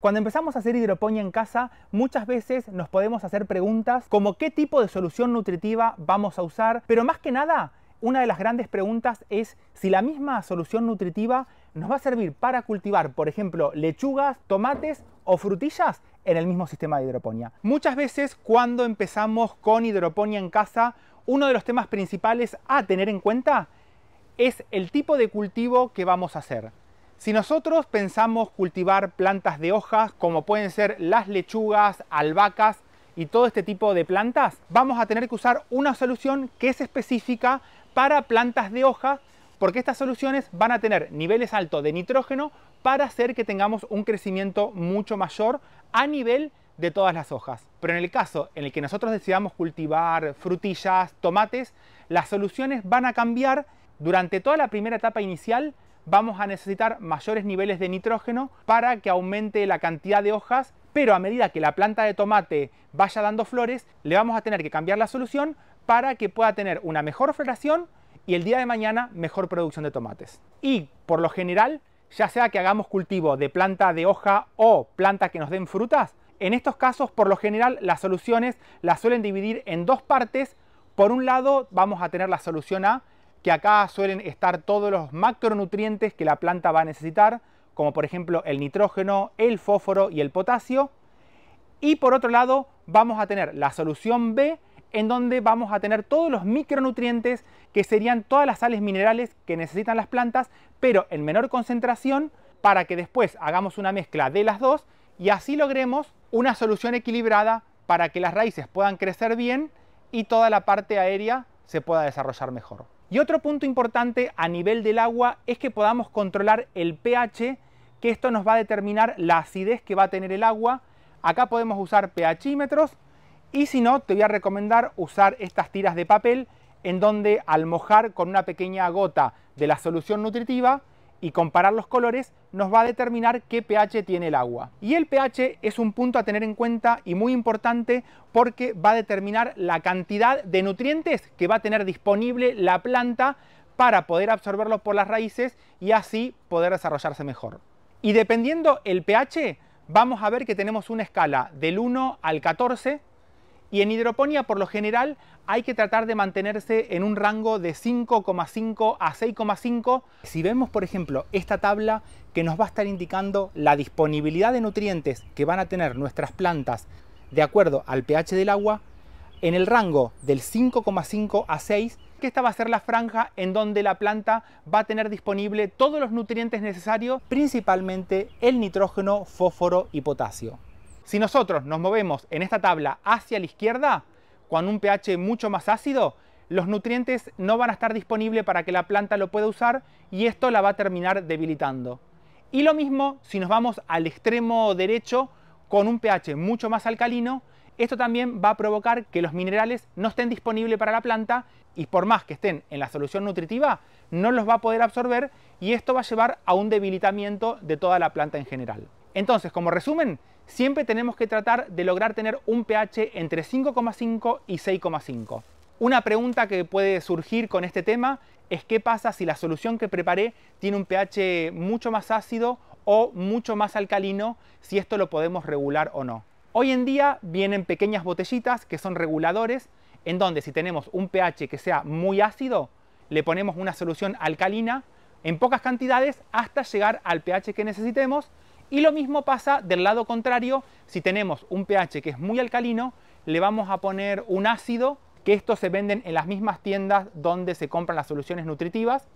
Cuando empezamos a hacer hidroponía en casa, muchas veces nos podemos hacer preguntas como qué tipo de solución nutritiva vamos a usar, pero más que nada, una de las grandes preguntas es si la misma solución nutritiva nos va a servir para cultivar, por ejemplo, lechugas, tomates o frutillas en el mismo sistema de hidroponía. Muchas veces cuando empezamos con hidroponía en casa, uno de los temas principales a tener en cuenta es el tipo de cultivo que vamos a hacer. Si nosotros pensamos cultivar plantas de hojas, como pueden ser las lechugas, albahacas y todo este tipo de plantas, vamos a tener que usar una solución que es específica para plantas de hoja, porque estas soluciones van a tener niveles altos de nitrógeno para hacer que tengamos un crecimiento mucho mayor a nivel de todas las hojas. Pero en el caso en el que nosotros decidamos cultivar frutillas, tomates, las soluciones van a cambiar durante toda la primera etapa inicial vamos a necesitar mayores niveles de nitrógeno para que aumente la cantidad de hojas, pero a medida que la planta de tomate vaya dando flores, le vamos a tener que cambiar la solución para que pueda tener una mejor floración y el día de mañana mejor producción de tomates. Y por lo general, ya sea que hagamos cultivo de planta de hoja o planta que nos den frutas, en estos casos por lo general las soluciones las suelen dividir en dos partes. Por un lado vamos a tener la solución A, que acá suelen estar todos los macronutrientes que la planta va a necesitar, como por ejemplo el nitrógeno, el fósforo y el potasio. Y por otro lado vamos a tener la solución B, en donde vamos a tener todos los micronutrientes que serían todas las sales minerales que necesitan las plantas, pero en menor concentración para que después hagamos una mezcla de las dos y así logremos una solución equilibrada para que las raíces puedan crecer bien y toda la parte aérea se pueda desarrollar mejor. Y otro punto importante a nivel del agua es que podamos controlar el pH, que esto nos va a determinar la acidez que va a tener el agua. Acá podemos usar pHímetros y si no, te voy a recomendar usar estas tiras de papel en donde al mojar con una pequeña gota de la solución nutritiva, y comparar los colores nos va a determinar qué pH tiene el agua. Y el pH es un punto a tener en cuenta y muy importante porque va a determinar la cantidad de nutrientes que va a tener disponible la planta para poder absorberlo por las raíces y así poder desarrollarse mejor. Y dependiendo el pH, vamos a ver que tenemos una escala del 1 al 14, y en hidroponía, por lo general, hay que tratar de mantenerse en un rango de 5,5 a 6,5. Si vemos, por ejemplo, esta tabla que nos va a estar indicando la disponibilidad de nutrientes que van a tener nuestras plantas de acuerdo al pH del agua, en el rango del 5,5 a 6, que esta va a ser la franja en donde la planta va a tener disponible todos los nutrientes necesarios, principalmente el nitrógeno, fósforo y potasio. Si nosotros nos movemos en esta tabla hacia la izquierda, con un pH mucho más ácido, los nutrientes no van a estar disponibles para que la planta lo pueda usar y esto la va a terminar debilitando. Y lo mismo si nos vamos al extremo derecho con un pH mucho más alcalino, esto también va a provocar que los minerales no estén disponibles para la planta y por más que estén en la solución nutritiva, no los va a poder absorber y esto va a llevar a un debilitamiento de toda la planta en general. Entonces, como resumen, siempre tenemos que tratar de lograr tener un pH entre 5,5 y 6,5. Una pregunta que puede surgir con este tema es qué pasa si la solución que preparé tiene un pH mucho más ácido o mucho más alcalino, si esto lo podemos regular o no. Hoy en día vienen pequeñas botellitas que son reguladores, en donde si tenemos un pH que sea muy ácido, le ponemos una solución alcalina en pocas cantidades hasta llegar al pH que necesitemos y lo mismo pasa del lado contrario, si tenemos un pH que es muy alcalino, le vamos a poner un ácido, que estos se venden en las mismas tiendas donde se compran las soluciones nutritivas.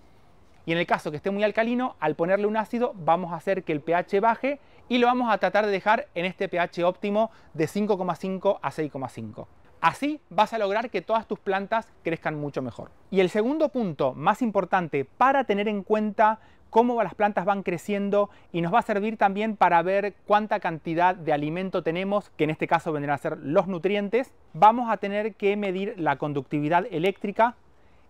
Y en el caso que esté muy alcalino, al ponerle un ácido vamos a hacer que el pH baje y lo vamos a tratar de dejar en este pH óptimo de 5,5 a 6,5. Así vas a lograr que todas tus plantas crezcan mucho mejor. Y el segundo punto más importante para tener en cuenta cómo las plantas van creciendo y nos va a servir también para ver cuánta cantidad de alimento tenemos, que en este caso vendrán a ser los nutrientes. Vamos a tener que medir la conductividad eléctrica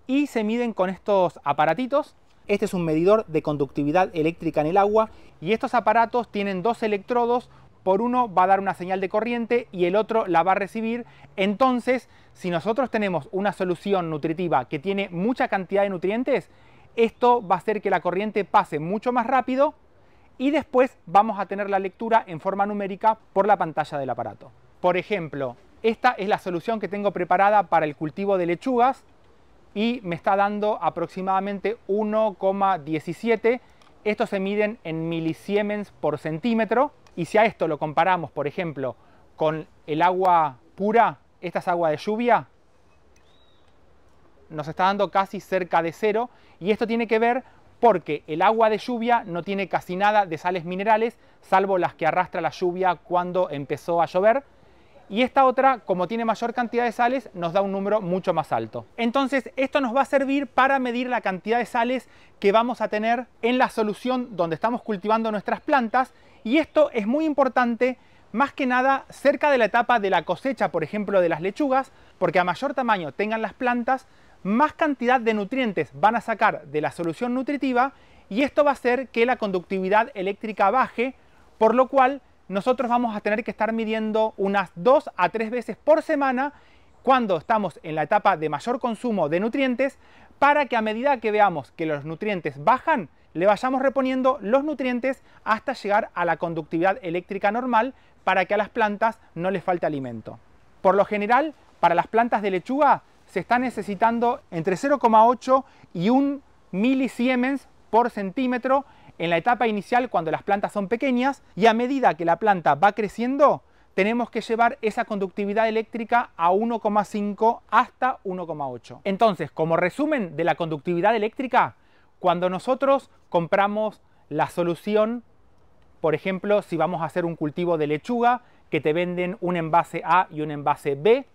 y se miden con estos aparatitos. Este es un medidor de conductividad eléctrica en el agua y estos aparatos tienen dos electrodos, por uno va a dar una señal de corriente y el otro la va a recibir. Entonces, si nosotros tenemos una solución nutritiva que tiene mucha cantidad de nutrientes, esto va a hacer que la corriente pase mucho más rápido y después vamos a tener la lectura en forma numérica por la pantalla del aparato. Por ejemplo, esta es la solución que tengo preparada para el cultivo de lechugas y me está dando aproximadamente 1,17. Estos se miden en milisiemens por centímetro y si a esto lo comparamos, por ejemplo, con el agua pura, esta es agua de lluvia, nos está dando casi cerca de cero y esto tiene que ver porque el agua de lluvia no tiene casi nada de sales minerales, salvo las que arrastra la lluvia cuando empezó a llover. Y esta otra, como tiene mayor cantidad de sales, nos da un número mucho más alto. Entonces, esto nos va a servir para medir la cantidad de sales que vamos a tener en la solución donde estamos cultivando nuestras plantas y esto es muy importante más que nada cerca de la etapa de la cosecha, por ejemplo, de las lechugas, porque a mayor tamaño tengan las plantas, más cantidad de nutrientes van a sacar de la solución nutritiva y esto va a hacer que la conductividad eléctrica baje, por lo cual nosotros vamos a tener que estar midiendo unas dos a tres veces por semana cuando estamos en la etapa de mayor consumo de nutrientes para que a medida que veamos que los nutrientes bajan, le vayamos reponiendo los nutrientes hasta llegar a la conductividad eléctrica normal para que a las plantas no les falte alimento. Por lo general, para las plantas de lechuga se está necesitando entre 0,8 y 1 milisiemens por centímetro en la etapa inicial cuando las plantas son pequeñas y a medida que la planta va creciendo tenemos que llevar esa conductividad eléctrica a 1,5 hasta 1,8. Entonces, como resumen de la conductividad eléctrica, cuando nosotros compramos la solución, por ejemplo, si vamos a hacer un cultivo de lechuga, que te venden un envase A y un envase B,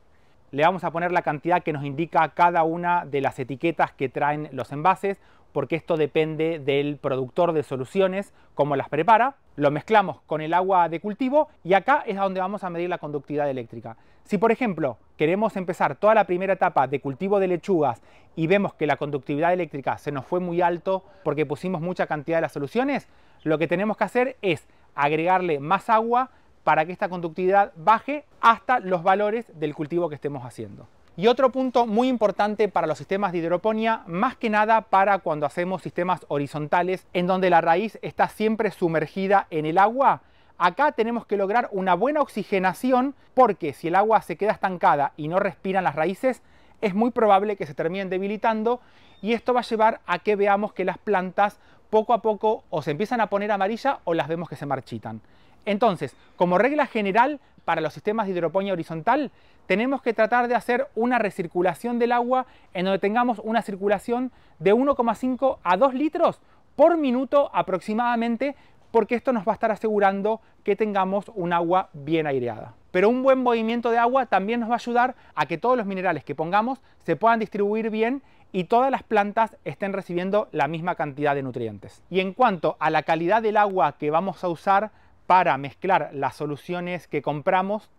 le vamos a poner la cantidad que nos indica cada una de las etiquetas que traen los envases, porque esto depende del productor de soluciones, cómo las prepara. Lo mezclamos con el agua de cultivo y acá es donde vamos a medir la conductividad eléctrica. Si por ejemplo queremos empezar toda la primera etapa de cultivo de lechugas y vemos que la conductividad eléctrica se nos fue muy alto porque pusimos mucha cantidad de las soluciones, lo que tenemos que hacer es agregarle más agua para que esta conductividad baje hasta los valores del cultivo que estemos haciendo. Y otro punto muy importante para los sistemas de hidroponía, más que nada para cuando hacemos sistemas horizontales en donde la raíz está siempre sumergida en el agua, acá tenemos que lograr una buena oxigenación porque si el agua se queda estancada y no respiran las raíces, es muy probable que se terminen debilitando y esto va a llevar a que veamos que las plantas poco a poco o se empiezan a poner amarilla o las vemos que se marchitan. Entonces, como regla general para los sistemas de hidroponía horizontal, tenemos que tratar de hacer una recirculación del agua en donde tengamos una circulación de 1,5 a 2 litros por minuto aproximadamente porque esto nos va a estar asegurando que tengamos un agua bien aireada. Pero un buen movimiento de agua también nos va a ayudar a que todos los minerales que pongamos se puedan distribuir bien y todas las plantas estén recibiendo la misma cantidad de nutrientes. Y en cuanto a la calidad del agua que vamos a usar para mezclar las soluciones que compramos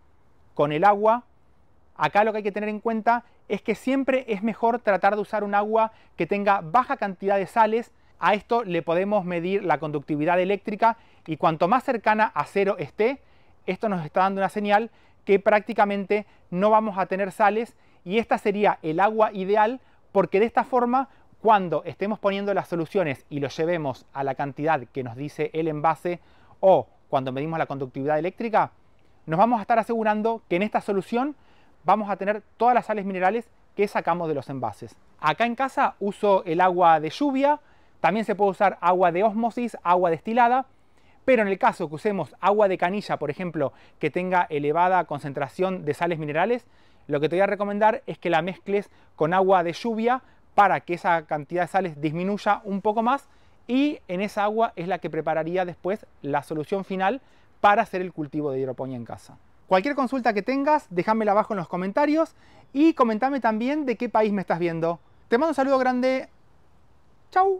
con el agua, acá lo que hay que tener en cuenta es que siempre es mejor tratar de usar un agua que tenga baja cantidad de sales a esto le podemos medir la conductividad eléctrica y cuanto más cercana a cero esté, esto nos está dando una señal que prácticamente no vamos a tener sales y esta sería el agua ideal porque de esta forma cuando estemos poniendo las soluciones y lo llevemos a la cantidad que nos dice el envase o cuando medimos la conductividad eléctrica, nos vamos a estar asegurando que en esta solución vamos a tener todas las sales minerales que sacamos de los envases. Acá en casa uso el agua de lluvia también se puede usar agua de ósmosis, agua destilada, pero en el caso que usemos agua de canilla, por ejemplo, que tenga elevada concentración de sales minerales, lo que te voy a recomendar es que la mezcles con agua de lluvia para que esa cantidad de sales disminuya un poco más y en esa agua es la que prepararía después la solución final para hacer el cultivo de hidroponía en casa. Cualquier consulta que tengas, déjamela abajo en los comentarios y comentame también de qué país me estás viendo. Te mando un saludo grande. ¡Chao!